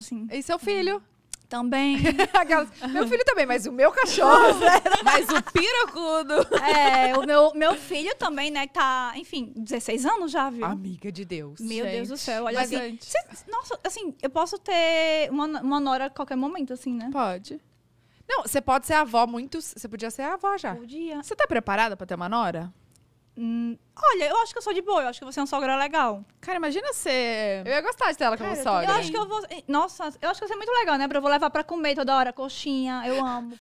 Sim. E seu filho? Uhum. Também. Meu filho também, mas o meu cachorro. né? Mas o piracudo. É, o meu, meu filho também, né, que tá, enfim, 16 anos já, viu? Amiga de Deus. meu Deus do céu, olha Mas assim. cê- nossa, assim, eu posso ter uma, uma nora a qualquer momento, assim, né? Pode. Não, você pode ser avó muito. Você podia ser avó já. Podia. Você tá preparada pra ter uma nora? Hum, olha, eu acho que eu sou de boa, eu acho que você é um sogra legal. Cara, imagina ser. Eu ia gostar de ter ela como Cara, sogra. Eu acho que eu vou. Nossa, eu acho que vai ser muito legal, né? Pra eu vou levar pra comer toda hora coxinha. Eu amo.